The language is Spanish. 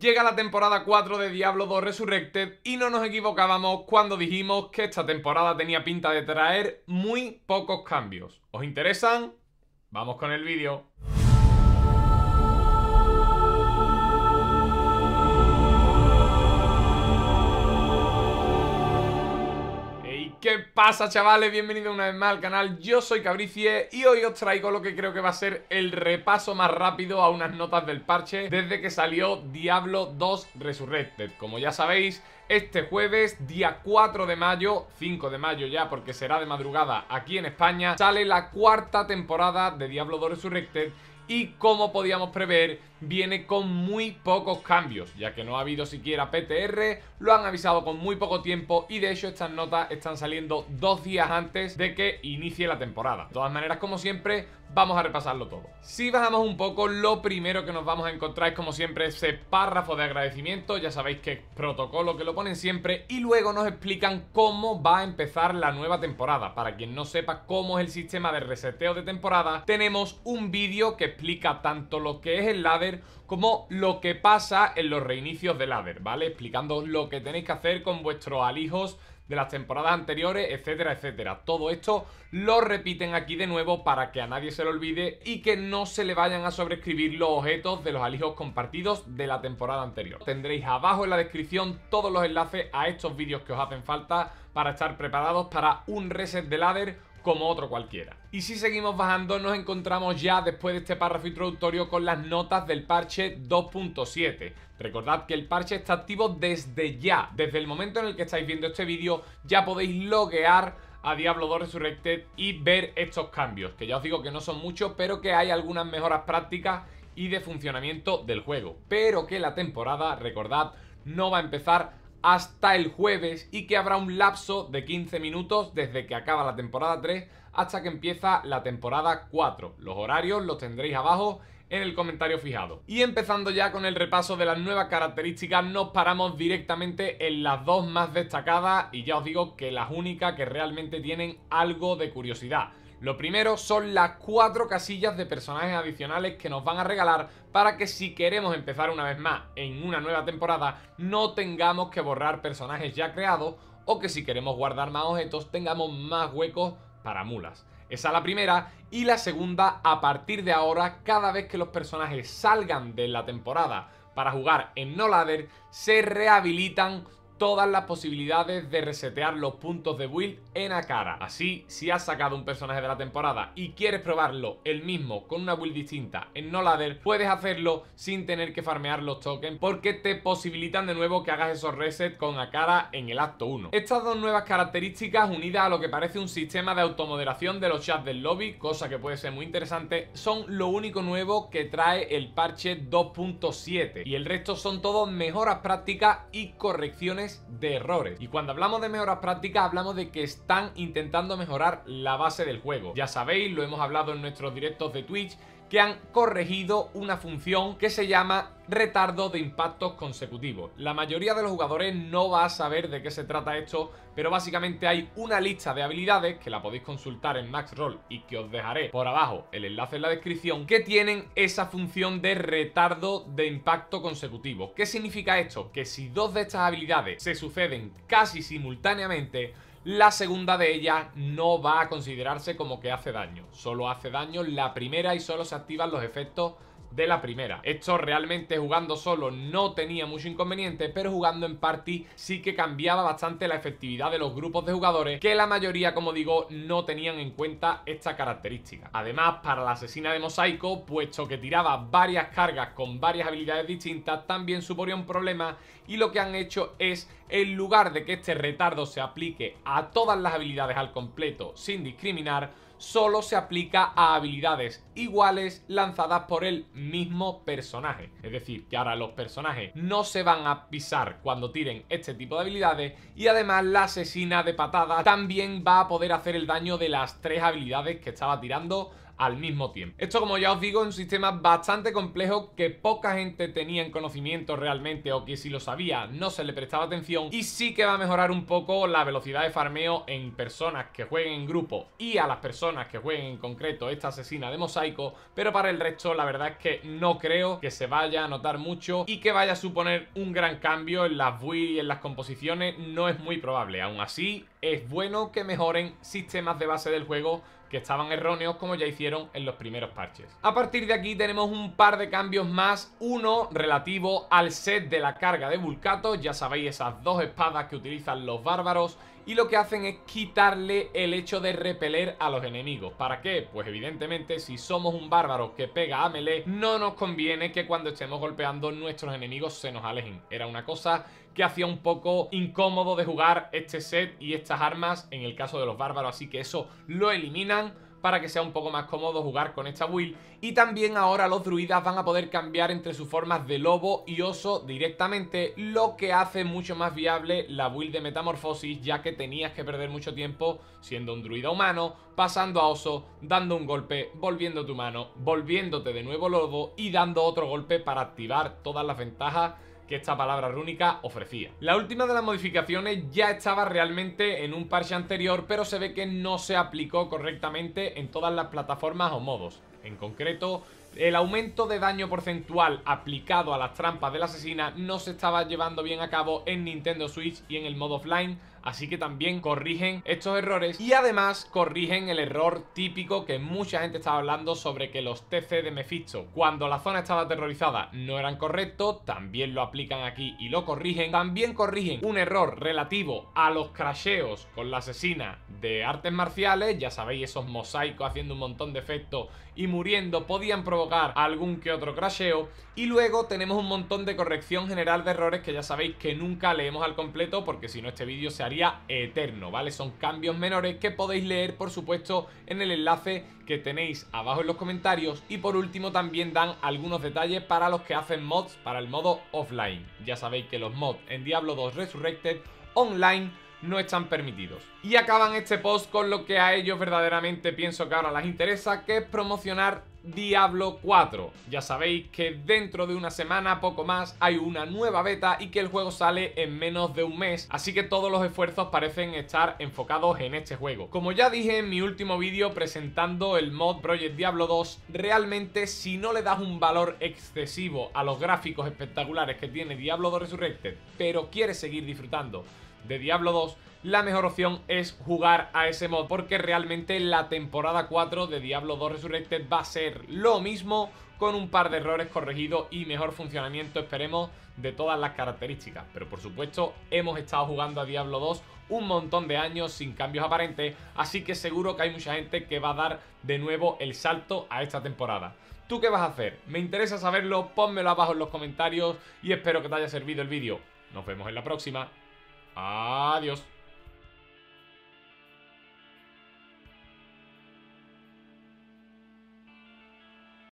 Llega la temporada 4 de Diablo 2 Resurrected y no nos equivocábamos cuando dijimos que esta temporada tenía pinta de traer muy pocos cambios. ¿Os interesan? Vamos con el vídeo. pasa chavales? Bienvenidos una vez más al canal, yo soy Cabricie y hoy os traigo lo que creo que va a ser el repaso más rápido a unas notas del parche desde que salió Diablo 2 Resurrected Como ya sabéis, este jueves, día 4 de mayo, 5 de mayo ya porque será de madrugada aquí en España Sale la cuarta temporada de Diablo 2 Resurrected y como podíamos prever viene con muy pocos cambios, ya que no ha habido siquiera PTR, lo han avisado con muy poco tiempo y de hecho estas notas están saliendo dos días antes de que inicie la temporada. De todas maneras, como siempre, vamos a repasarlo todo. Si bajamos un poco, lo primero que nos vamos a encontrar es como siempre ese párrafo de agradecimiento, ya sabéis que es protocolo que lo ponen siempre y luego nos explican cómo va a empezar la nueva temporada. Para quien no sepa cómo es el sistema de reseteo de temporada, tenemos un vídeo que explica tanto lo que es el LADE como lo que pasa en los reinicios de ladder, ¿vale? Explicando lo que tenéis que hacer con vuestros alijos de las temporadas anteriores, etcétera, etcétera. Todo esto lo repiten aquí de nuevo para que a nadie se lo olvide y que no se le vayan a sobreescribir los objetos de los alijos compartidos de la temporada anterior. Tendréis abajo en la descripción todos los enlaces a estos vídeos que os hacen falta para estar preparados para un reset de ladder como otro cualquiera. Y si seguimos bajando nos encontramos ya después de este párrafo introductorio con las notas del parche 2.7. Recordad que el parche está activo desde ya, desde el momento en el que estáis viendo este vídeo ya podéis loguear a Diablo 2 Resurrected y ver estos cambios, que ya os digo que no son muchos, pero que hay algunas mejoras prácticas y de funcionamiento del juego, pero que la temporada, recordad, no va a empezar hasta el jueves y que habrá un lapso de 15 minutos desde que acaba la temporada 3 hasta que empieza la temporada 4. Los horarios los tendréis abajo en el comentario fijado. Y empezando ya con el repaso de las nuevas características, nos paramos directamente en las dos más destacadas y ya os digo que las únicas que realmente tienen algo de curiosidad. Lo primero son las cuatro casillas de personajes adicionales que nos van a regalar para que si queremos empezar una vez más en una nueva temporada no tengamos que borrar personajes ya creados o que si queremos guardar más objetos tengamos más huecos para mulas. Esa es la primera. Y la segunda, a partir de ahora, cada vez que los personajes salgan de la temporada para jugar en No Ladder, se rehabilitan todas las posibilidades de resetear los puntos de build en Akara. Así, si has sacado un personaje de la temporada y quieres probarlo el mismo con una build distinta en No Ladder, puedes hacerlo sin tener que farmear los tokens porque te posibilitan de nuevo que hagas esos resets con Akara en el acto 1. Estas dos nuevas características unidas a lo que parece un sistema de automoderación de los chats del lobby, cosa que puede ser muy interesante, son lo único nuevo que trae el parche 2.7 y el resto son todos mejoras prácticas y correcciones de errores. Y cuando hablamos de mejoras prácticas, hablamos de que están intentando mejorar la base del juego. Ya sabéis, lo hemos hablado en nuestros directos de Twitch, que han corregido una función que se llama retardo de impactos consecutivos. La mayoría de los jugadores no va a saber de qué se trata esto, pero básicamente hay una lista de habilidades que la podéis consultar en MaxRoll y que os dejaré por abajo el enlace en la descripción, que tienen esa función de retardo de impacto consecutivo. ¿Qué significa esto? Que si dos de estas habilidades se suceden casi simultáneamente, la segunda de ellas no va a considerarse como que hace daño. Solo hace daño la primera y solo se activan los efectos de la primera. Esto realmente jugando solo no tenía mucho inconveniente, pero jugando en party sí que cambiaba bastante la efectividad de los grupos de jugadores, que la mayoría, como digo, no tenían en cuenta esta característica. Además, para la asesina de mosaico, puesto que tiraba varias cargas con varias habilidades distintas, también suponía un problema y lo que han hecho es en lugar de que este retardo se aplique a todas las habilidades al completo sin discriminar, solo se aplica a habilidades iguales lanzadas por el mismo personaje. Es decir, que ahora los personajes no se van a pisar cuando tiren este tipo de habilidades y además la asesina de patada también va a poder hacer el daño de las tres habilidades que estaba tirando al mismo tiempo. Esto, como ya os digo, es un sistema bastante complejo que poca gente tenía en conocimiento realmente o que si lo sabía no se le prestaba atención y sí que va a mejorar un poco la velocidad de farmeo en personas que jueguen en grupo y a las personas que jueguen en concreto esta asesina de mosaico, pero para el resto la verdad es que no creo que se vaya a notar mucho y que vaya a suponer un gran cambio en las builds y en las composiciones no es muy probable. Aún así, es bueno que mejoren sistemas de base del juego que estaban erróneos como ya hicieron en los primeros parches. A partir de aquí tenemos un par de cambios más, uno relativo al set de la carga de Vulcato, ya sabéis esas dos espadas que utilizan los bárbaros y lo que hacen es quitarle el hecho de repeler a los enemigos. ¿Para qué? Pues evidentemente si somos un bárbaro que pega a melee, no nos conviene que cuando estemos golpeando nuestros enemigos se nos alejen. Era una cosa que hacía un poco incómodo de jugar este set y estas armas en el caso de los bárbaros, así que eso lo eliminan para que sea un poco más cómodo jugar con esta build. Y también ahora los druidas van a poder cambiar entre sus formas de lobo y oso directamente, lo que hace mucho más viable la build de metamorfosis, ya que tenías que perder mucho tiempo siendo un druida humano, pasando a oso, dando un golpe, volviendo tu mano, volviéndote de nuevo lobo y dando otro golpe para activar todas las ventajas que esta palabra rúnica ofrecía. La última de las modificaciones ya estaba realmente en un parche anterior, pero se ve que no se aplicó correctamente en todas las plataformas o modos. En concreto, el aumento de daño porcentual aplicado a las trampas de la asesina no se estaba llevando bien a cabo en Nintendo Switch y en el modo offline, así que también corrigen estos errores y además corrigen el error típico que mucha gente estaba hablando sobre que los TC de Mephisto cuando la zona estaba aterrorizada no eran correctos, también lo aplican aquí y lo corrigen, también corrigen un error relativo a los crasheos con la asesina de artes marciales, ya sabéis esos mosaicos haciendo un montón de efectos y muriendo podían provocar algún que otro crasheo. Y luego tenemos un montón de corrección general de errores que ya sabéis que nunca leemos al completo porque si no este vídeo se haría eterno, ¿vale? Son cambios menores que podéis leer, por supuesto, en el enlace que tenéis abajo en los comentarios. Y por último también dan algunos detalles para los que hacen mods para el modo offline. Ya sabéis que los mods en Diablo 2 Resurrected online no están permitidos. Y acaban este post con lo que a ellos verdaderamente pienso que ahora les interesa, que es promocionar Diablo 4. Ya sabéis que dentro de una semana, poco más, hay una nueva beta y que el juego sale en menos de un mes, así que todos los esfuerzos parecen estar enfocados en este juego. Como ya dije en mi último vídeo presentando el mod Project Diablo 2, realmente si no le das un valor excesivo a los gráficos espectaculares que tiene Diablo 2 Resurrected, pero quieres seguir disfrutando de Diablo 2, la mejor opción es jugar a ese mod porque realmente la temporada 4 de Diablo 2 Resurrected va a ser lo mismo con un par de errores corregidos y mejor funcionamiento esperemos de todas las características. Pero por supuesto hemos estado jugando a Diablo 2 un montón de años sin cambios aparentes, así que seguro que hay mucha gente que va a dar de nuevo el salto a esta temporada. ¿Tú qué vas a hacer? Me interesa saberlo, pónmelo abajo en los comentarios y espero que te haya servido el vídeo. Nos vemos en la próxima. Adiós.